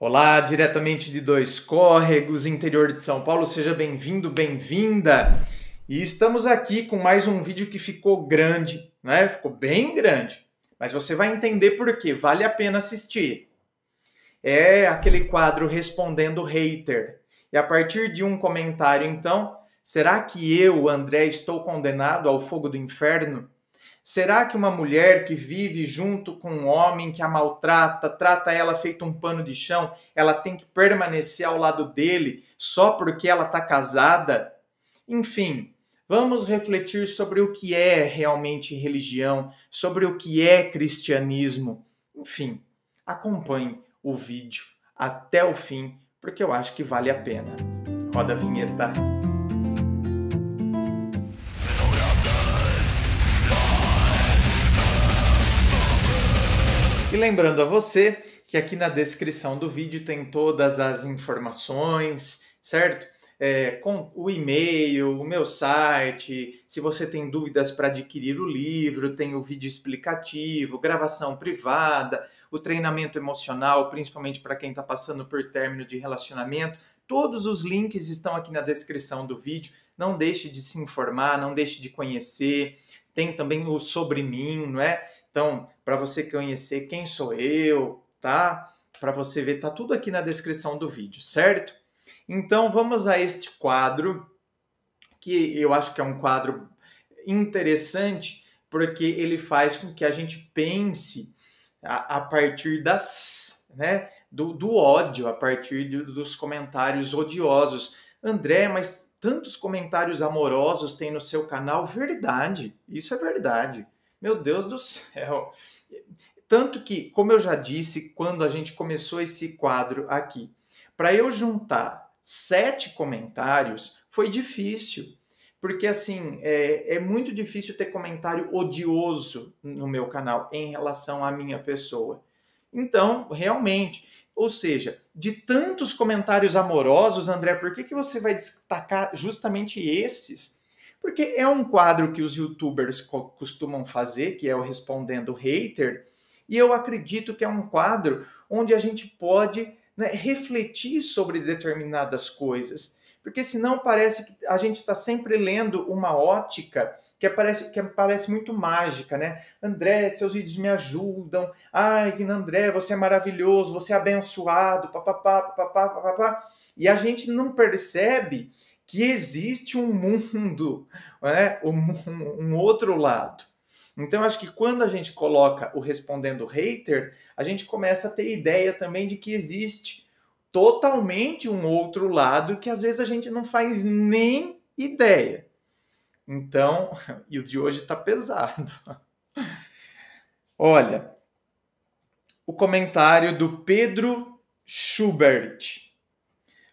Olá, diretamente de Dois Córregos, interior de São Paulo, seja bem-vindo, bem-vinda. E estamos aqui com mais um vídeo que ficou grande, né? Ficou bem grande, mas você vai entender por quê, vale a pena assistir. É aquele quadro respondendo hater. E a partir de um comentário, então, será que eu, André, estou condenado ao fogo do inferno? Será que uma mulher que vive junto com um homem que a maltrata, trata ela feito um pano de chão, ela tem que permanecer ao lado dele só porque ela está casada? Enfim, vamos refletir sobre o que é realmente religião, sobre o que é cristianismo. Enfim, acompanhe o vídeo até o fim, porque eu acho que vale a pena. Roda a vinheta. E lembrando a você que aqui na descrição do vídeo tem todas as informações, certo? É, com o e-mail, o meu site, se você tem dúvidas para adquirir o livro, tem o vídeo explicativo, gravação privada, o treinamento emocional, principalmente para quem está passando por término de relacionamento. Todos os links estão aqui na descrição do vídeo. Não deixe de se informar, não deixe de conhecer. Tem também o sobre mim, não é? Então, para você conhecer quem sou eu, tá? Para você ver, tá tudo aqui na descrição do vídeo, certo? Então vamos a este quadro que eu acho que é um quadro interessante porque ele faz com que a gente pense a, a partir das, né, do, do ódio, a partir dos comentários odiosos. André, mas tantos comentários amorosos tem no seu canal? Verdade, isso é verdade. Meu Deus do céu. Tanto que, como eu já disse quando a gente começou esse quadro aqui, para eu juntar sete comentários foi difícil, porque assim é, é, muito difícil ter comentário odioso no meu canal em relação à minha pessoa. Então, realmente, ou seja, de tantos comentários amorosos, André, por que, que você vai destacar justamente esses? porque é um quadro que os youtubers costumam fazer, que é o Respondendo Hater, e eu acredito que é um quadro onde a gente pode né, refletir sobre determinadas coisas, porque senão parece que a gente está sempre lendo uma ótica que é parece, que é, parece muito mágica, né? André, seus vídeos me ajudam, ai, André, você é maravilhoso, você é abençoado, papapá, papapá, papapá. E a gente não percebe que existe um mundo, né? um, outro lado. Então, acho que quando a gente coloca o respondendo hater, a gente começa a ter ideia também de que existe totalmente um outro lado que às vezes a gente não faz nem ideia. Então, e o de hoje está pesado. Olha, o comentário do Pedro Schubert.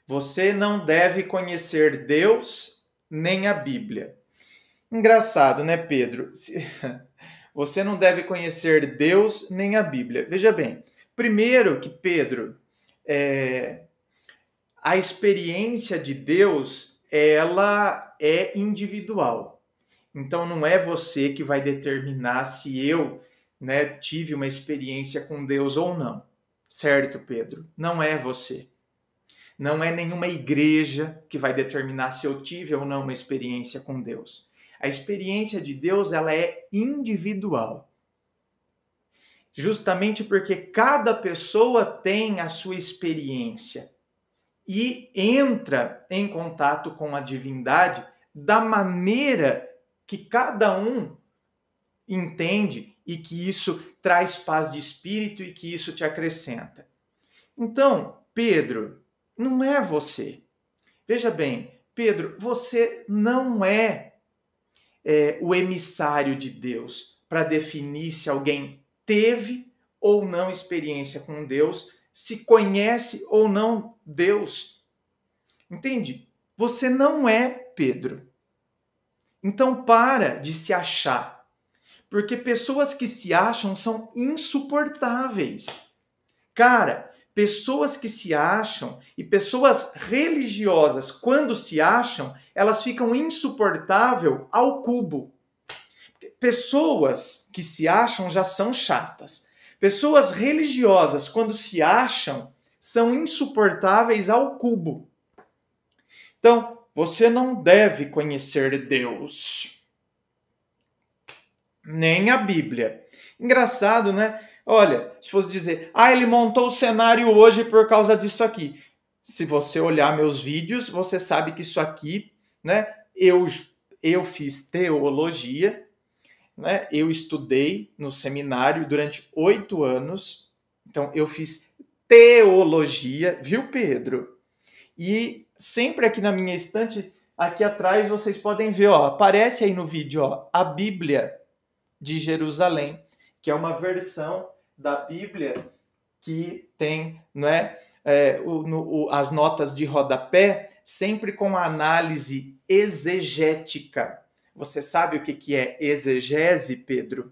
Você não deve conhecer Deus nem a Bíblia. Engraçado, né, Pedro? Você não deve conhecer Deus nem a Bíblia. Veja bem, primeiro que Pedro, é, a experiência de Deus ela é individual. Então não é você que vai determinar se eu né, tive uma experiência com Deus ou não. Certo, Pedro? Não é você. Não é nenhuma igreja que vai determinar se eu tive ou não uma experiência com Deus. A experiência de Deus ela é individual. Justamente porque cada pessoa tem a sua experiência e entra em contato com a divindade da maneira que cada um entende e que isso traz paz de espírito e que isso te acrescenta. Então, Pedro, não é você. Veja bem, Pedro, você não é, é o emissário de Deus para definir se alguém teve ou não experiência com Deus, se conhece ou não Deus. Entende? Você não é Pedro. Então para de se achar. Porque pessoas que se acham são insuportáveis. Cara, pessoas que se acham e pessoas religiosas, quando se acham, elas ficam insuportável ao cubo. Pessoas que se acham já são chatas. Pessoas religiosas, quando se acham, são insuportáveis ao cubo. Então, você não deve conhecer Deus, nem a Bíblia. Engraçado, né? Olha, se fosse dizer, ah, ele montou o cenário hoje por causa disso aqui. Se você olhar meus vídeos, você sabe que isso aqui, né? Eu, eu fiz teologia, né? Eu estudei no seminário durante oito anos, então eu fiz teologia, viu, Pedro? E sempre aqui na minha estante, aqui atrás, vocês podem ver, ó, aparece aí no vídeo, ó, a Bíblia de Jerusalém, que é uma versão da Bíblia que tem né, é, o, no, o, as notas de rodapé, sempre com a análise exegética. Você sabe o que, que é exegese, Pedro?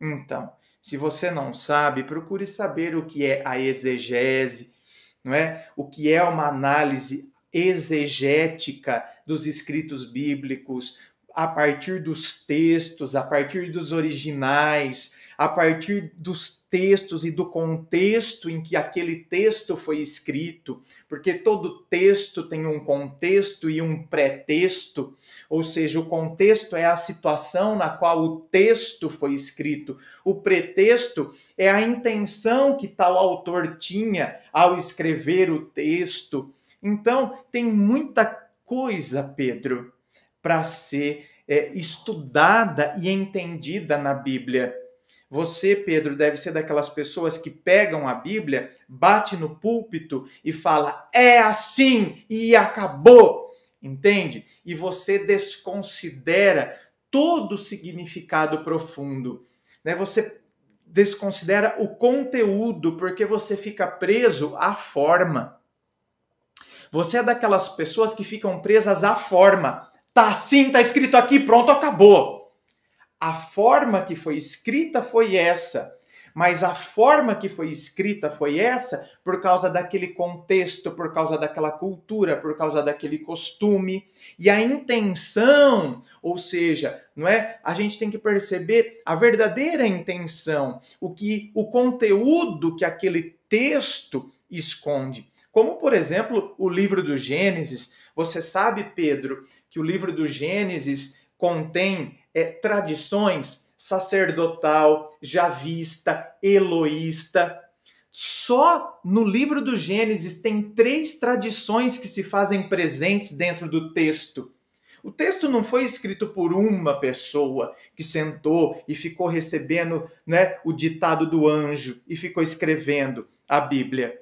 Então, se você não sabe, procure saber o que é a exegese, não é? O que é uma análise exegética dos escritos bíblicos a partir dos textos, a partir dos originais, a partir dos textos e do contexto em que aquele texto foi escrito, porque todo texto tem um contexto e um pretexto, ou seja, o contexto é a situação na qual o texto foi escrito, o pretexto é a intenção que tal autor tinha ao escrever o texto. Então, tem muita coisa, Pedro, para ser é, estudada e entendida na Bíblia. Você, Pedro, deve ser daquelas pessoas que pegam a Bíblia, bate no púlpito e fala: "É assim e acabou". Entende? E você desconsidera todo o significado profundo, né? Você desconsidera o conteúdo porque você fica preso à forma. Você é daquelas pessoas que ficam presas à forma. Tá assim, tá escrito aqui, pronto, acabou. A forma que foi escrita foi essa, mas a forma que foi escrita foi essa por causa daquele contexto, por causa daquela cultura, por causa daquele costume. E a intenção, ou seja, não é? A gente tem que perceber a verdadeira intenção, o que o conteúdo que aquele texto esconde. Como, por exemplo, o livro do Gênesis. Você sabe, Pedro, que o livro do Gênesis contém é, tradições sacerdotal, javista, eloísta. Só no livro do Gênesis tem três tradições que se fazem presentes dentro do texto. O texto não foi escrito por uma pessoa que sentou e ficou recebendo né, o ditado do anjo e ficou escrevendo a Bíblia.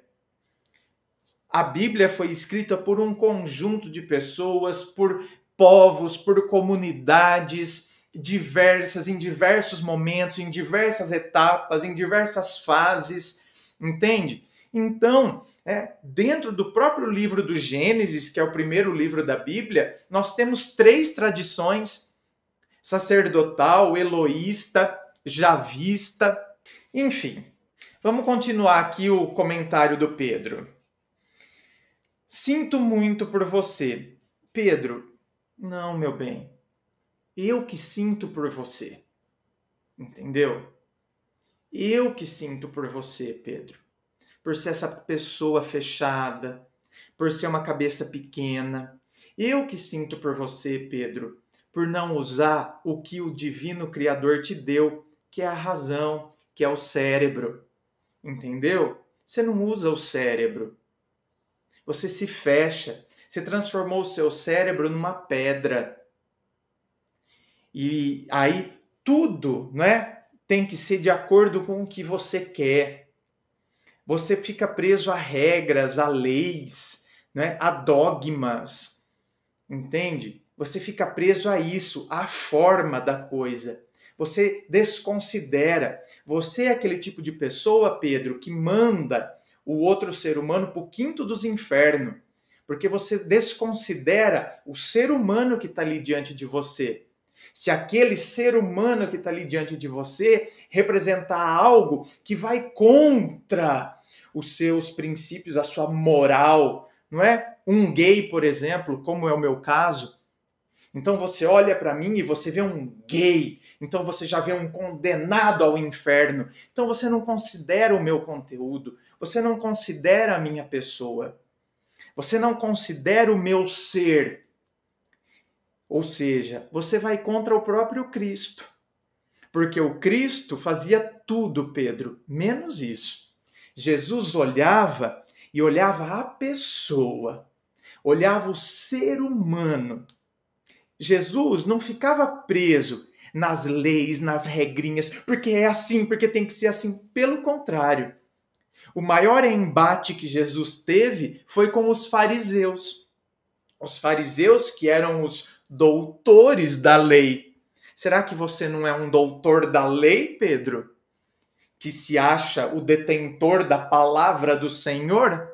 A Bíblia foi escrita por um conjunto de pessoas, por povos, por comunidades diversas, em diversos momentos, em diversas etapas, em diversas fases, entende? Então, é, dentro do próprio livro do Gênesis, que é o primeiro livro da Bíblia, nós temos três tradições: sacerdotal, eloísta, javista, enfim. Vamos continuar aqui o comentário do Pedro. Sinto muito por você. Pedro, não, meu bem. Eu que sinto por você. Entendeu? Eu que sinto por você, Pedro. Por ser essa pessoa fechada, por ser uma cabeça pequena. Eu que sinto por você, Pedro, por não usar o que o divino Criador te deu, que é a razão, que é o cérebro. Entendeu? Você não usa o cérebro. Você se fecha. Você transformou o seu cérebro numa pedra. E aí tudo, né, tem que ser de acordo com o que você quer. Você fica preso a regras, a leis, né, a dogmas. Entende? Você fica preso a isso, à forma da coisa. Você desconsidera. Você é aquele tipo de pessoa, Pedro, que manda o outro ser humano para o quinto dos infernos, porque você desconsidera o ser humano que está ali diante de você se aquele ser humano que está ali diante de você representar algo que vai contra os seus princípios, a sua moral, não é? Um gay, por exemplo, como é o meu caso. Então você olha para mim e você vê um gay, então você já vê um condenado ao inferno. Então você não considera o meu conteúdo, você não considera a minha pessoa, você não considera o meu ser, ou seja, você vai contra o próprio Cristo. Porque o Cristo fazia tudo, Pedro, menos isso. Jesus olhava e olhava a pessoa, olhava o ser humano. Jesus não ficava preso nas leis, nas regrinhas, porque é assim, porque tem que ser assim. Pelo contrário, o maior embate que Jesus teve foi com os fariseus. Os fariseus, que eram os doutores da lei. Será que você não é um doutor da lei, Pedro? Que se acha o detentor da palavra do Senhor?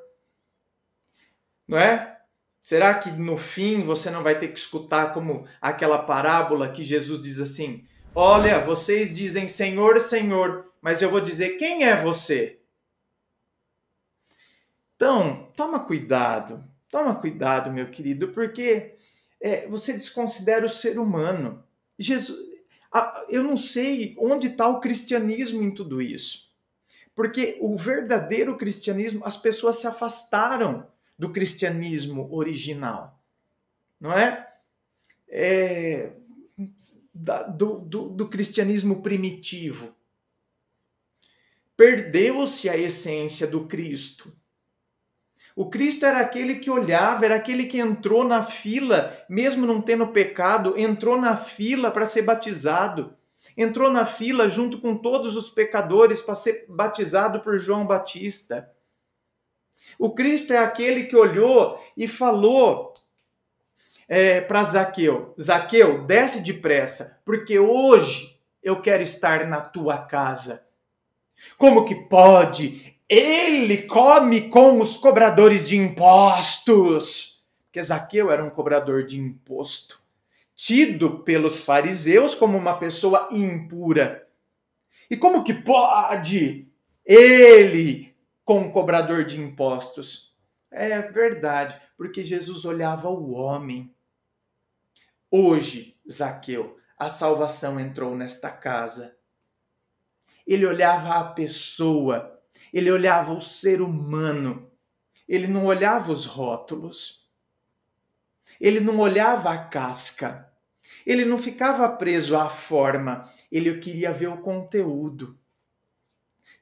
Não é? Será que no fim você não vai ter que escutar como aquela parábola que Jesus diz assim: Olha, vocês dizem Senhor, Senhor, mas eu vou dizer quem é você? Então, toma cuidado, toma cuidado, meu querido, porque é, você desconsidera o ser humano. Jesus, eu não sei onde está o cristianismo em tudo isso. Porque o verdadeiro cristianismo, as pessoas se afastaram do cristianismo original. Não é? é da, do, do, do cristianismo primitivo. Perdeu-se a essência do Cristo. O Cristo era aquele que olhava, era aquele que entrou na fila, mesmo não tendo pecado, entrou na fila para ser batizado. Entrou na fila junto com todos os pecadores para ser batizado por João Batista. O Cristo é aquele que olhou e falou é, para Zaqueu: Zaqueu, desce depressa, porque hoje eu quero estar na tua casa. Como que pode? Ele come com os cobradores de impostos. Porque Zaqueu era um cobrador de imposto, tido pelos fariseus como uma pessoa impura. E como que pode ele com um cobrador de impostos? É verdade, porque Jesus olhava o homem. Hoje, Zaqueu, a salvação entrou nesta casa. Ele olhava a pessoa ele olhava o ser humano. Ele não olhava os rótulos. Ele não olhava a casca. Ele não ficava preso à forma. Ele queria ver o conteúdo.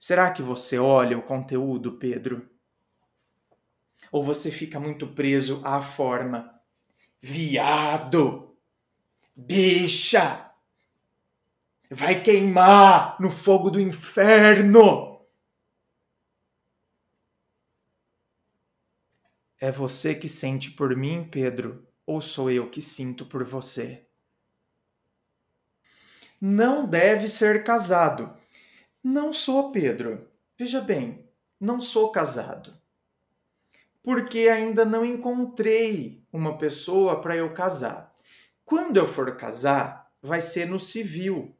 Será que você olha o conteúdo, Pedro? Ou você fica muito preso à forma? Viado! Bicha! Vai queimar no fogo do inferno! É você que sente por mim, Pedro, ou sou eu que sinto por você? Não deve ser casado. Não sou, Pedro. Veja bem, não sou casado. Porque ainda não encontrei uma pessoa para eu casar. Quando eu for casar, vai ser no civil.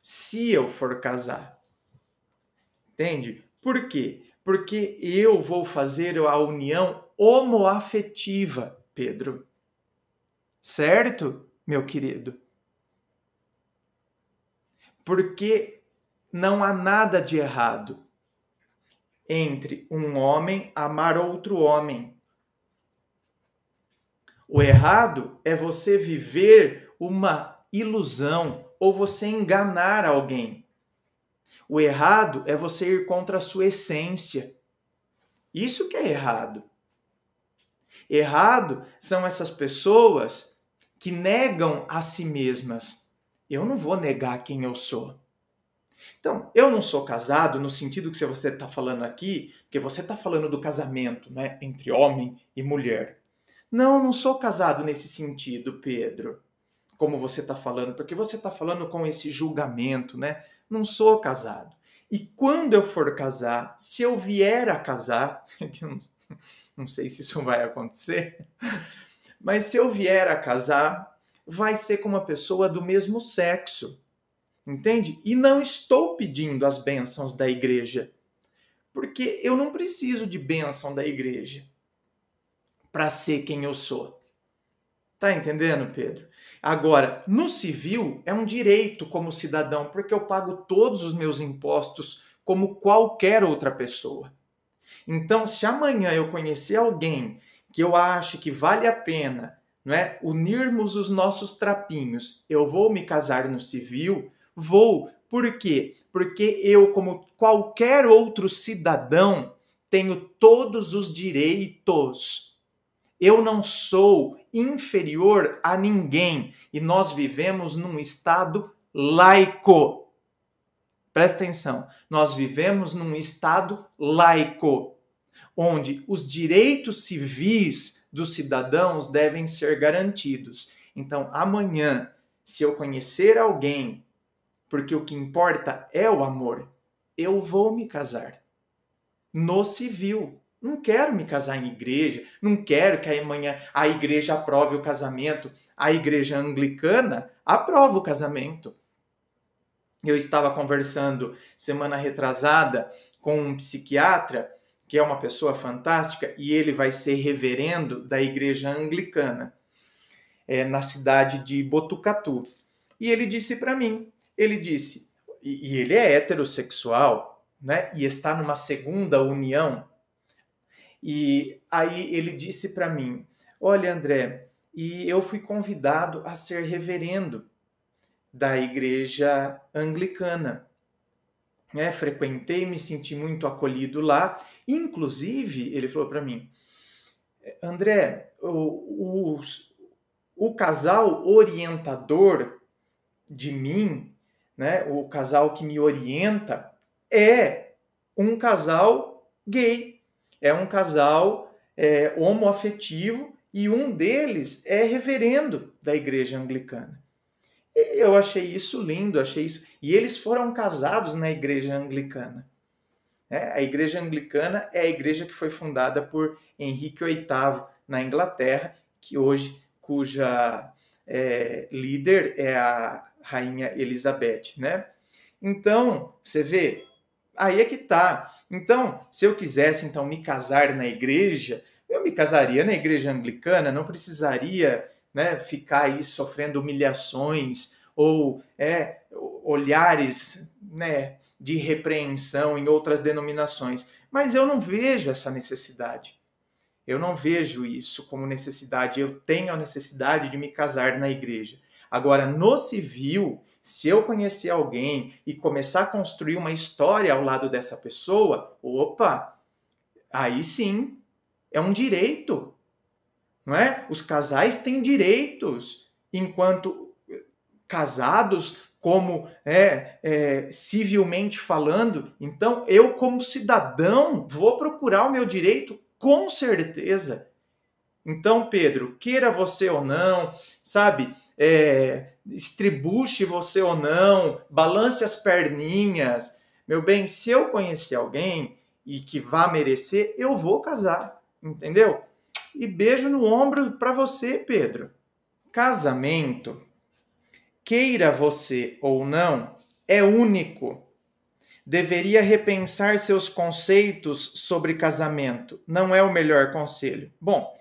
Se eu for casar. Entende? Por quê? porque eu vou fazer a união homoafetiva, Pedro. Certo, meu querido? Porque não há nada de errado entre um homem amar outro homem. O errado é você viver uma ilusão ou você enganar alguém. O errado é você ir contra a sua essência. Isso que é errado. Errado são essas pessoas que negam a si mesmas. Eu não vou negar quem eu sou. Então, eu não sou casado no sentido que você está falando aqui, porque você está falando do casamento né, entre homem e mulher. Não, não sou casado nesse sentido, Pedro, como você está falando, porque você está falando com esse julgamento, né? não sou casado. E quando eu for casar, se eu vier a casar, não sei se isso vai acontecer, mas se eu vier a casar, vai ser com uma pessoa do mesmo sexo. Entende? E não estou pedindo as bênçãos da igreja, porque eu não preciso de bênção da igreja para ser quem eu sou. Tá entendendo, Pedro? Agora, no civil, é um direito como cidadão, porque eu pago todos os meus impostos como qualquer outra pessoa. Então, se amanhã eu conhecer alguém que eu acho que vale a pena não é, unirmos os nossos trapinhos, eu vou me casar no civil? Vou. Por quê? Porque eu, como qualquer outro cidadão, tenho todos os direitos eu não sou inferior a ninguém e nós vivemos num estado laico. Presta atenção, nós vivemos num estado laico, onde os direitos civis dos cidadãos devem ser garantidos. Então, amanhã, se eu conhecer alguém, porque o que importa é o amor, eu vou me casar. No civil, não quero me casar em igreja, não quero que amanhã a igreja aprove o casamento. A igreja anglicana aprova o casamento. Eu estava conversando semana retrasada com um psiquiatra, que é uma pessoa fantástica, e ele vai ser reverendo da igreja anglicana, é, na cidade de Botucatu. E ele disse para mim, ele disse, e, e ele é heterossexual, né, e está numa segunda união e aí ele disse para mim: Olha, André, e eu fui convidado a ser reverendo da igreja anglicana. É, frequentei, me senti muito acolhido lá. Inclusive, ele falou para mim, André, o, o, o, casal orientador de mim, né, o casal que me orienta, é um casal gay é um casal é, homoafetivo e um deles é reverendo da igreja anglicana. Eu achei isso lindo, achei isso. E eles foram casados na igreja anglicana. É, a igreja anglicana é a igreja que foi fundada por Henrique VIII na Inglaterra, que hoje cuja é, líder é a rainha Elizabeth, né? Então você vê Aí é que tá. Então, se eu quisesse então me casar na igreja, eu me casaria na igreja anglicana, não precisaria né, ficar aí sofrendo humilhações ou é, olhares né, de repreensão em outras denominações. Mas eu não vejo essa necessidade. Eu não vejo isso como necessidade. Eu tenho a necessidade de me casar na igreja. Agora, no civil, se eu conhecer alguém e começar a construir uma história ao lado dessa pessoa, opa, aí sim é um direito, não é? Os casais têm direitos enquanto eh, casados, como é, é, civilmente falando. Então, eu como cidadão vou procurar o meu direito com certeza. Então, Pedro, queira você ou não, sabe? é, estribuche você ou não, balance as perninhas. Meu bem, se eu conhecer alguém e que vá merecer, eu vou casar, entendeu? E beijo no ombro para você, Pedro. Casamento, queira você ou não, é único. Deveria repensar seus conceitos sobre casamento. Não é o melhor conselho. Bom,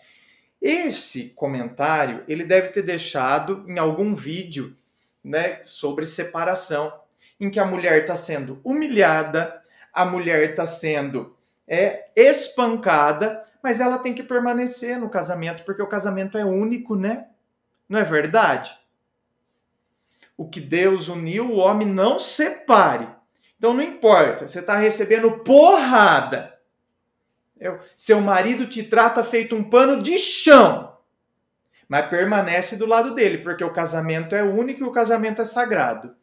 esse comentário ele deve ter deixado em algum vídeo né, sobre separação, em que a mulher está sendo humilhada, a mulher está sendo é, espancada, mas ela tem que permanecer no casamento, porque o casamento é único, né? Não é verdade? O que Deus uniu, o homem não separe. Então não importa, você está recebendo porrada seu marido te trata feito um pano de chão, mas permanece do lado dele, porque o casamento é único e o casamento é sagrado.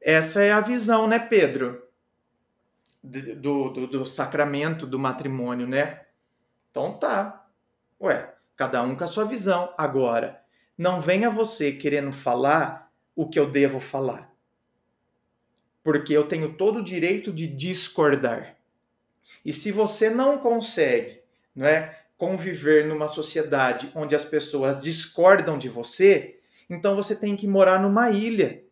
Essa é a visão, né, Pedro? Do, do, do sacramento do matrimônio, né? Então tá. Ué, cada um com a sua visão. Agora, não venha você querendo falar o que eu devo falar. Porque eu tenho todo o direito de discordar. E se você não consegue não é, conviver numa sociedade onde as pessoas discordam de você, então você tem que morar numa ilha.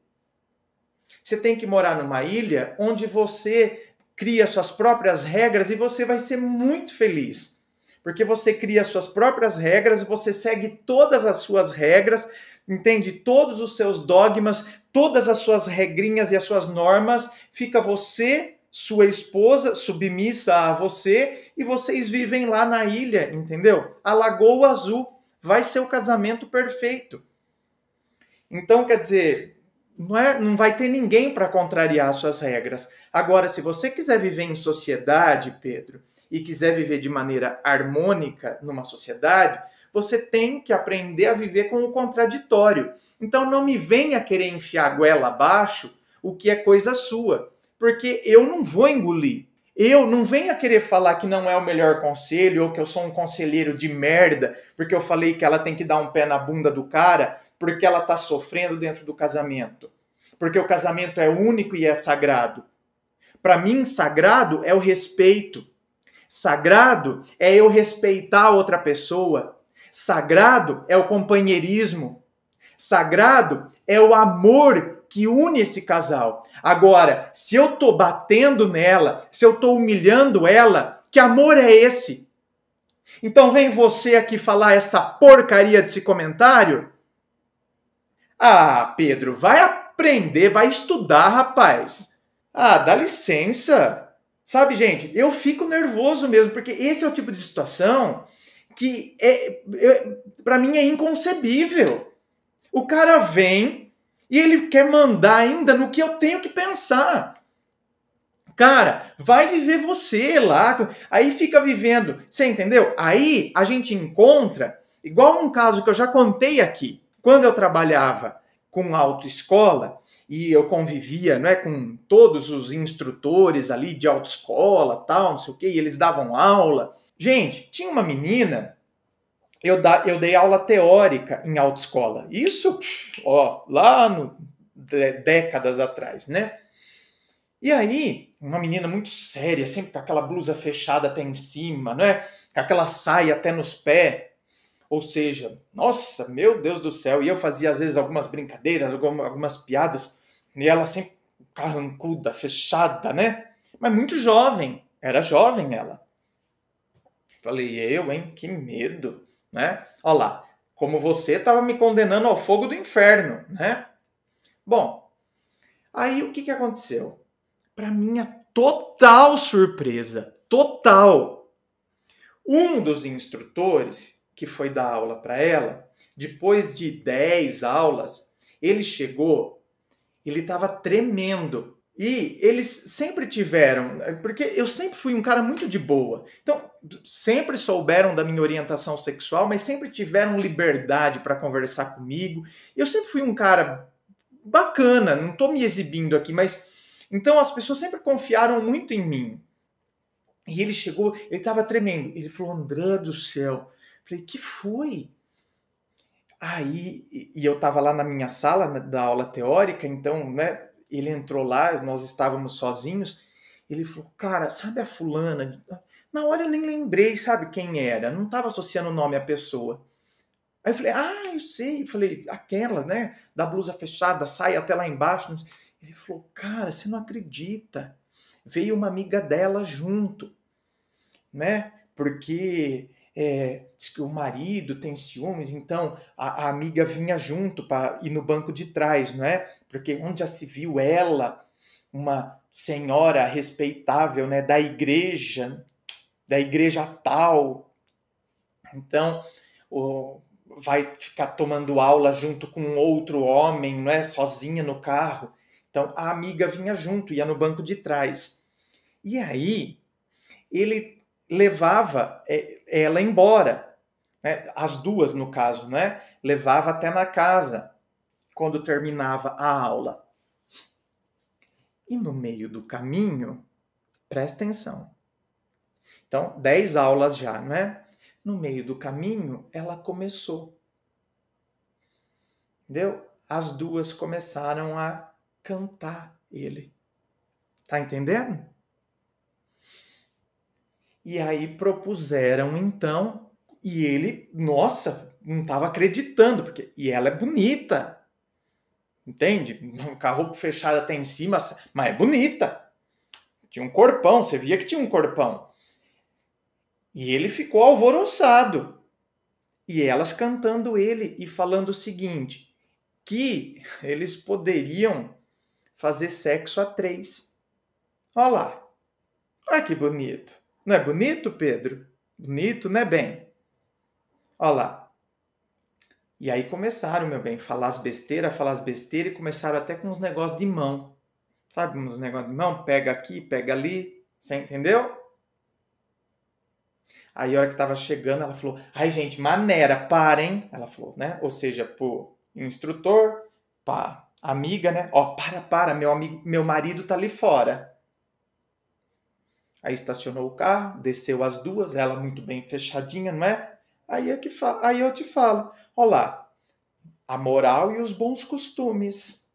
Você tem que morar numa ilha onde você cria suas próprias regras e você vai ser muito feliz. Porque você cria suas próprias regras, você segue todas as suas regras, entende todos os seus dogmas, todas as suas regrinhas e as suas normas, fica você sua esposa submissa a você e vocês vivem lá na ilha, entendeu? A Lagoa Azul vai ser o casamento perfeito. Então, quer dizer, não, é, não vai ter ninguém para contrariar suas regras. Agora, se você quiser viver em sociedade, Pedro, e quiser viver de maneira harmônica numa sociedade, você tem que aprender a viver com o contraditório. Então, não me venha querer enfiar a goela abaixo o que é coisa sua porque eu não vou engolir. Eu não venha querer falar que não é o melhor conselho ou que eu sou um conselheiro de merda, porque eu falei que ela tem que dar um pé na bunda do cara, porque ela tá sofrendo dentro do casamento. Porque o casamento é único e é sagrado. Para mim, sagrado é o respeito. Sagrado é eu respeitar outra pessoa. Sagrado é o companheirismo. Sagrado é o amor que une esse casal. Agora, se eu tô batendo nela, se eu tô humilhando ela, que amor é esse? Então vem você aqui falar essa porcaria desse comentário? Ah, Pedro, vai aprender, vai estudar, rapaz. Ah, dá licença. Sabe, gente, eu fico nervoso mesmo, porque esse é o tipo de situação que é, para mim é inconcebível. O cara vem e ele quer mandar ainda no que eu tenho que pensar. Cara, vai viver você lá. Aí fica vivendo. Você entendeu? Aí a gente encontra, igual um caso que eu já contei aqui. Quando eu trabalhava com autoescola, e eu convivia é, com todos os instrutores ali de autoescola, tal, não sei o que, e eles davam aula. Gente, tinha uma menina eu, da, eu dei aula teórica em autoescola. Isso, ó, lá no, de, décadas atrás, né? E aí, uma menina muito séria, sempre com aquela blusa fechada até em cima, né? Com aquela saia até nos pés. Ou seja, nossa, meu Deus do céu. E eu fazia, às vezes, algumas brincadeiras, algumas piadas. E ela sempre carrancuda, fechada, né? Mas muito jovem. Era jovem ela. Falei, eu, hein? Que medo né? Olha lá, como você estava me condenando ao fogo do inferno, né? Bom, aí o que, que aconteceu? Para minha é total surpresa, total, um dos instrutores que foi dar aula para ela, depois de 10 aulas, ele chegou, ele estava tremendo, e eles sempre tiveram, porque eu sempre fui um cara muito de boa. Então, sempre souberam da minha orientação sexual, mas sempre tiveram liberdade para conversar comigo. Eu sempre fui um cara bacana, não estou me exibindo aqui, mas então as pessoas sempre confiaram muito em mim. E ele chegou, ele estava tremendo. Ele falou: "André do céu". Eu falei: "Que foi?" Aí, e eu estava lá na minha sala né, da aula teórica, então, né, ele entrou lá, nós estávamos sozinhos, ele falou, cara, sabe a fulana? Na hora eu nem lembrei, sabe, quem era, não estava associando o nome à pessoa. Aí eu falei, ah, eu sei. Eu falei, aquela, né? Da blusa fechada, sai até lá embaixo. Ele falou, cara, você não acredita. Veio uma amiga dela junto, né? Porque é, diz que o marido tem ciúmes, então a, a amiga vinha junto para ir no banco de trás, não é? porque onde já se viu ela, uma senhora respeitável, né, da igreja, da igreja tal. Então, o, vai ficar tomando aula junto com outro homem, não é, sozinha no carro. Então, a amiga vinha junto, ia no banco de trás. E aí, ele levava é, ela embora, né? as duas no caso, né? Levava até na casa quando terminava a aula. E no meio do caminho, presta atenção. Então, 10 aulas já, não é? No meio do caminho, ela começou. Entendeu? As duas começaram a cantar ele. Tá entendendo? E aí propuseram então, e ele, nossa, não estava acreditando, porque e ela é bonita. Entende? Com a roupa fechada até em cima, mas é bonita. Tinha um corpão, você via que tinha um corpão. E ele ficou alvoroçado. E elas cantando ele e falando o seguinte: que eles poderiam fazer sexo a três. Olha lá. Olha que bonito. Não é bonito, Pedro? Bonito, né, bem? Olha lá. E aí começaram, meu bem, falar as besteiras, falar as besteiras e começaram até com uns negócios de mão. Sabe, uns negócios de mão? Pega aqui, pega ali. Você entendeu? Aí, a hora que tava chegando, ela falou: Ai, gente, maneira, parem. Ela falou, né? Ou seja, pro instrutor, pra amiga, né? Ó, para, para, meu, amigo, meu marido tá ali fora. Aí estacionou o carro, desceu as duas, ela muito bem fechadinha, não é? Aí eu, é que falo, aí eu te falo, olá, a moral e os bons costumes,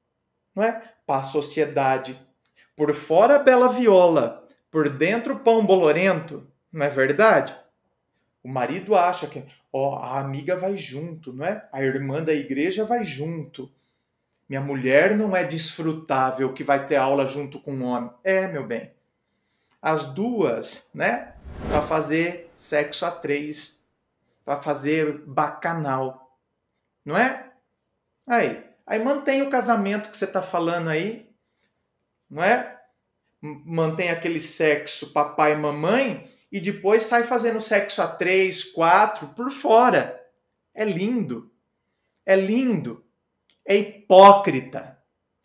não é? Para a sociedade. Por fora, bela viola, por dentro, pão bolorento, não é verdade? O marido acha que, ó, a amiga vai junto, não é? A irmã da igreja vai junto. Minha mulher não é desfrutável que vai ter aula junto com o um homem. É, meu bem. As duas, né? Para fazer sexo a três para fazer bacanal. Não é? Aí, aí mantém o casamento que você tá falando aí, não é? Mantém aquele sexo papai e mamãe e depois sai fazendo sexo a três, quatro, por fora. É lindo. É lindo. É hipócrita.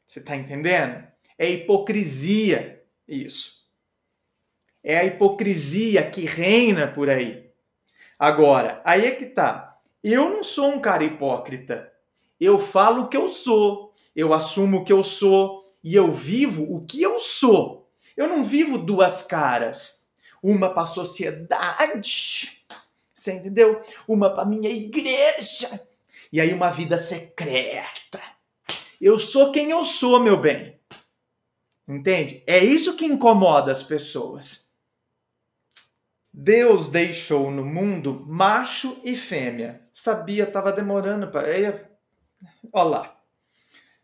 Você tá entendendo? É hipocrisia isso. É a hipocrisia que reina por aí. Agora, aí é que tá. Eu não sou um cara hipócrita. Eu falo o que eu sou, eu assumo o que eu sou e eu vivo o que eu sou. Eu não vivo duas caras. Uma para a sociedade, você entendeu? Uma para minha igreja e aí uma vida secreta. Eu sou quem eu sou, meu bem. Entende? É isso que incomoda as pessoas. Deus deixou no mundo macho e fêmea. Sabia, estava demorando para. Olha lá.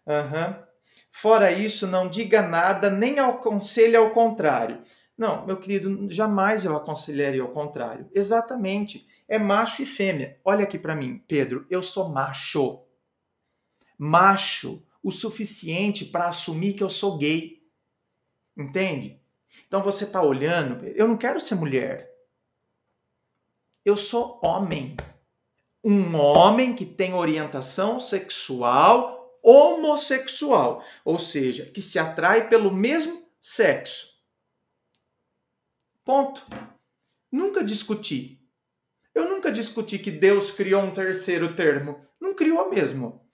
Uhum. Fora isso, não diga nada, nem aconselhe ao contrário. Não, meu querido, jamais eu aconselharia ao contrário. Exatamente. É macho e fêmea. Olha aqui para mim, Pedro, eu sou macho. Macho o suficiente para assumir que eu sou gay. Entende? Então você está olhando, eu não quero ser mulher. Eu sou homem. Um homem que tem orientação sexual homossexual, ou seja, que se atrai pelo mesmo sexo. Ponto. Nunca discuti. Eu nunca discuti que Deus criou um terceiro termo. Não criou mesmo.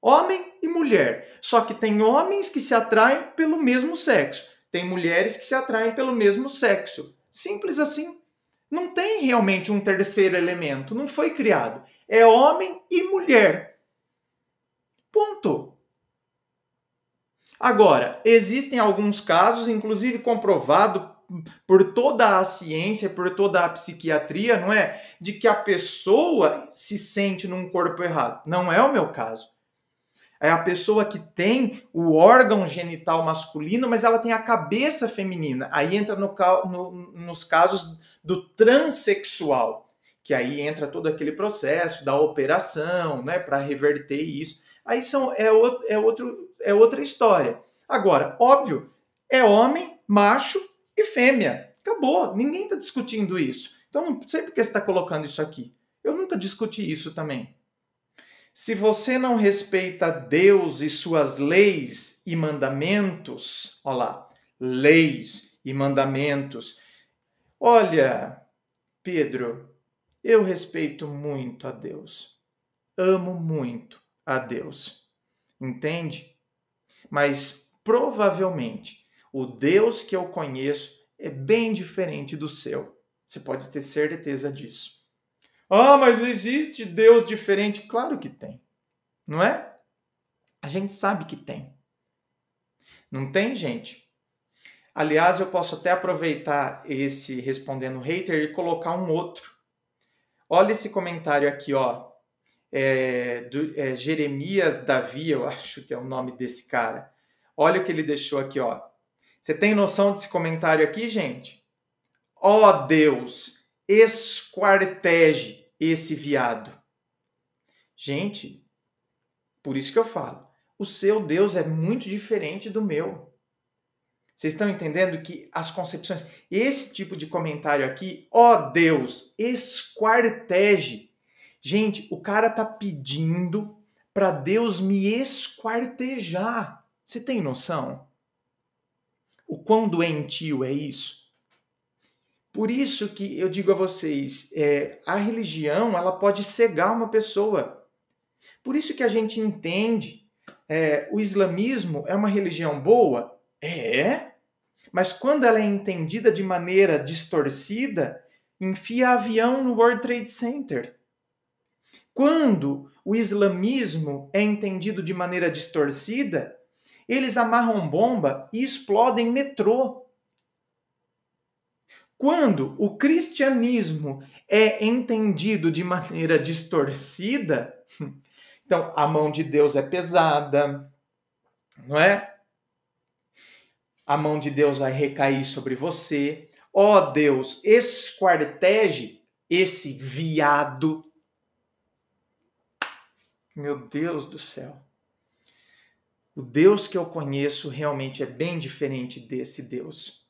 Homem e mulher. Só que tem homens que se atraem pelo mesmo sexo. Tem mulheres que se atraem pelo mesmo sexo. Simples assim não tem realmente um terceiro elemento, não foi criado. É homem e mulher. Ponto. Agora, existem alguns casos, inclusive comprovado por toda a ciência, por toda a psiquiatria, não é? De que a pessoa se sente num corpo errado. Não é o meu caso. É a pessoa que tem o órgão genital masculino, mas ela tem a cabeça feminina. Aí entra no, no, nos casos do transexual, que aí entra todo aquele processo da operação, né, para reverter isso. Aí são, é, o, é, outro, é outra história. Agora, óbvio, é homem, macho e fêmea. Acabou, ninguém está discutindo isso. Então, não sei por que você está colocando isso aqui. Eu nunca discuti isso também. Se você não respeita Deus e suas leis e mandamentos, olha lá, leis e mandamentos, Olha, Pedro, eu respeito muito a Deus. Amo muito a Deus. Entende? Mas provavelmente o Deus que eu conheço é bem diferente do seu. Você pode ter certeza disso. Ah, mas existe Deus diferente? Claro que tem. Não é? A gente sabe que tem. Não tem, gente? Aliás, eu posso até aproveitar esse respondendo hater e colocar um outro. Olha esse comentário aqui, ó. É, do, é, Jeremias Davi, eu acho que é o nome desse cara. Olha o que ele deixou aqui, ó. Você tem noção desse comentário aqui, gente? Ó oh, Deus, esquarteje esse viado. Gente, por isso que eu falo, o seu Deus é muito diferente do meu. Vocês estão entendendo que as concepções, esse tipo de comentário aqui, ó oh Deus, esquartege. Gente, o cara tá pedindo para Deus me esquartejar. Você tem noção? O quão doentio é isso? Por isso que eu digo a vocês, é, a religião ela pode cegar uma pessoa. Por isso que a gente entende, é, o islamismo é uma religião boa? É, mas quando ela é entendida de maneira distorcida, enfia avião no World Trade Center. Quando o islamismo é entendido de maneira distorcida, eles amarram bomba e explodem metrô. Quando o cristianismo é entendido de maneira distorcida, então a mão de Deus é pesada, não é? a mão de Deus vai recair sobre você. Ó oh, Deus, esquarteje esse viado. Meu Deus do céu. O Deus que eu conheço realmente é bem diferente desse Deus.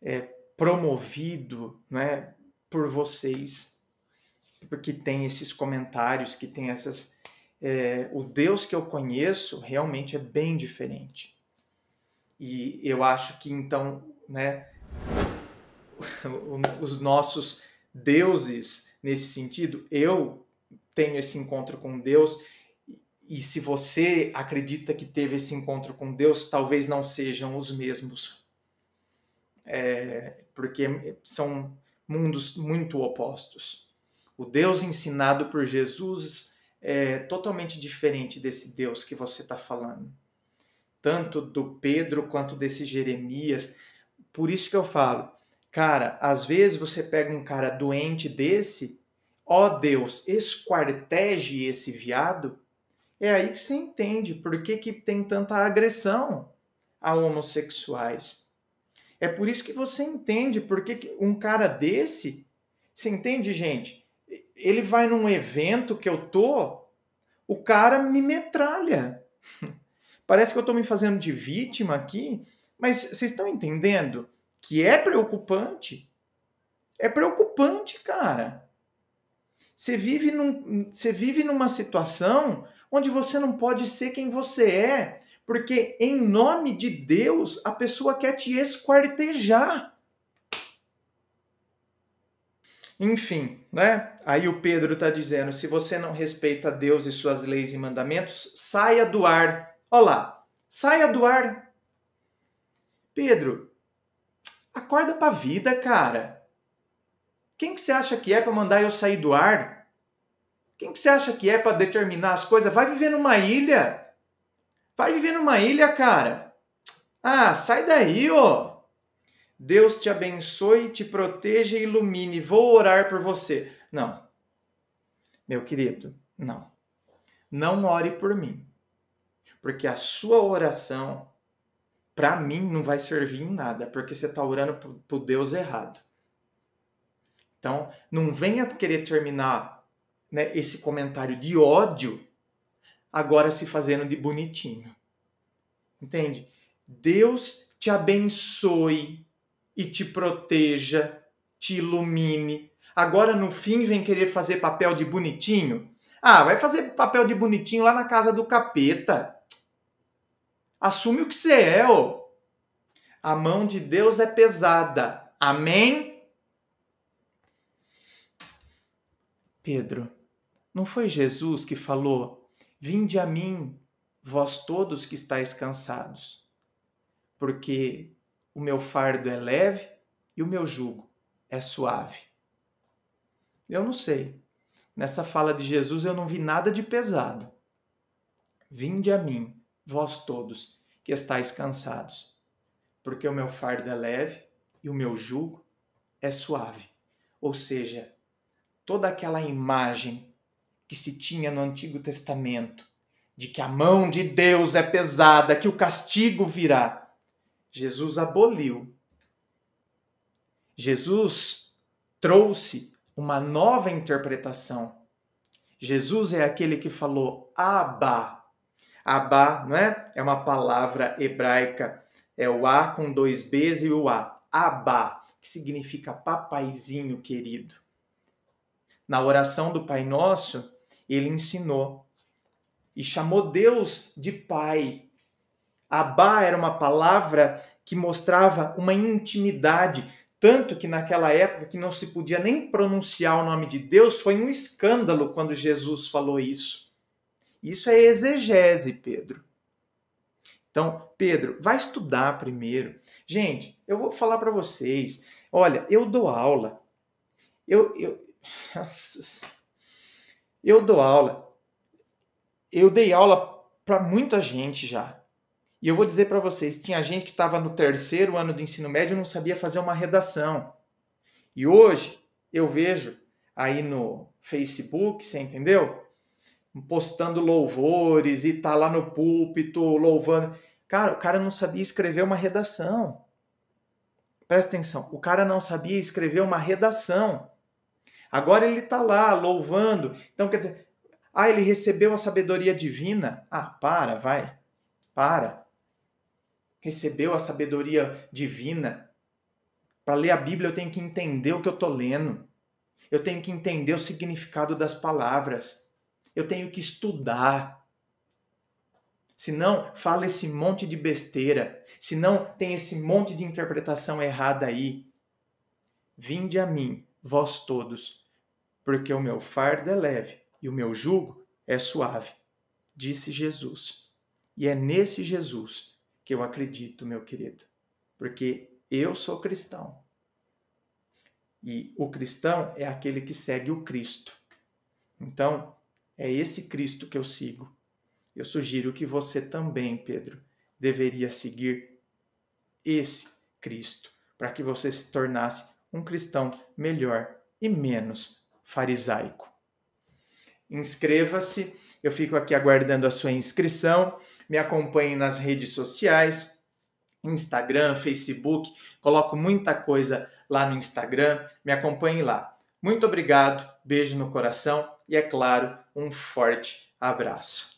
É promovido, né, por vocês, porque tem esses comentários, que tem essas. É, o Deus que eu conheço realmente é bem diferente. E eu acho que então, né, os nossos deuses nesse sentido, eu tenho esse encontro com Deus e se você acredita que teve esse encontro com Deus, talvez não sejam os mesmos. É, porque são mundos muito opostos. O Deus ensinado por Jesus é totalmente diferente desse Deus que você está falando tanto do Pedro quanto desse Jeremias. Por isso que eu falo, cara, às vezes você pega um cara doente desse, ó Deus, esquarteje esse viado. É aí que você entende por que, que tem tanta agressão a homossexuais. É por isso que você entende por que, que um cara desse, você entende, gente? Ele vai num evento que eu tô, o cara me metralha. Parece que eu estou me fazendo de vítima aqui, mas vocês estão entendendo que é preocupante? É preocupante, cara. Você vive, num, você vive numa situação onde você não pode ser quem você é, porque em nome de Deus a pessoa quer te esquartejar. Enfim, né? Aí o Pedro está dizendo: se você não respeita Deus e suas leis e mandamentos, saia do ar. Olá, saia do ar. Pedro, acorda pra vida, cara. Quem que você acha que é para mandar eu sair do ar? Quem que você acha que é para determinar as coisas? Vai viver numa ilha. Vai viver numa ilha, cara. Ah, sai daí, ó. Deus te abençoe, te proteja e ilumine. Vou orar por você. Não. Meu querido, não. Não ore por mim porque a sua oração, para mim, não vai servir em nada, porque você está orando para o Deus errado. Então, não venha querer terminar né, esse comentário de ódio agora se fazendo de bonitinho. Entende? Deus te abençoe e te proteja, te ilumine. Agora no fim vem querer fazer papel de bonitinho? Ah, vai fazer papel de bonitinho lá na casa do capeta. Assume o que você é, ô. A mão de Deus é pesada. Amém? Pedro, não foi Jesus que falou: Vinde a mim, vós todos que estáis cansados, porque o meu fardo é leve e o meu jugo é suave. Eu não sei. Nessa fala de Jesus eu não vi nada de pesado. Vinde a mim, vós todos que estáis cansados, porque o meu fardo é leve e o meu jugo é suave. Ou seja, toda aquela imagem que se tinha no Antigo Testamento de que a mão de Deus é pesada, que o castigo virá, Jesus aboliu. Jesus trouxe uma nova interpretação. Jesus é aquele que falou: Abba, Abá, não é? É uma palavra hebraica, é o A com dois Bs e o A. Abá, que significa papaizinho querido. Na oração do Pai Nosso, ele ensinou e chamou Deus de Pai. Abá era uma palavra que mostrava uma intimidade, tanto que naquela época que não se podia nem pronunciar o nome de Deus, foi um escândalo quando Jesus falou isso. Isso é exegese, Pedro. Então, Pedro, vai estudar primeiro. Gente, eu vou falar para vocês. Olha, eu dou aula. Eu, eu, eu dou aula. Eu dei aula para muita gente já. E eu vou dizer para vocês, tinha gente que estava no terceiro ano do ensino médio e não sabia fazer uma redação. E hoje eu vejo aí no Facebook, você entendeu? postando louvores e tá lá no púlpito louvando. Cara, o cara não sabia escrever uma redação. Presta atenção, o cara não sabia escrever uma redação. Agora ele tá lá louvando. Então quer dizer, ah, ele recebeu a sabedoria divina? Ah, para, vai. Para. Recebeu a sabedoria divina. Para ler a Bíblia eu tenho que entender o que eu tô lendo. Eu tenho que entender o significado das palavras. Eu tenho que estudar. senão fala esse monte de besteira. senão tem esse monte de interpretação errada aí. Vinde a mim, vós todos, porque o meu fardo é leve e o meu jugo é suave, disse Jesus. E é nesse Jesus que eu acredito, meu querido, porque eu sou cristão. E o cristão é aquele que segue o Cristo. Então, é esse Cristo que eu sigo. Eu sugiro que você também, Pedro, deveria seguir esse Cristo, para que você se tornasse um cristão melhor e menos farisaico. Inscreva-se, eu fico aqui aguardando a sua inscrição. Me acompanhe nas redes sociais, Instagram, Facebook, coloco muita coisa lá no Instagram. Me acompanhe lá. Muito obrigado, beijo no coração e, é claro, um forte abraço.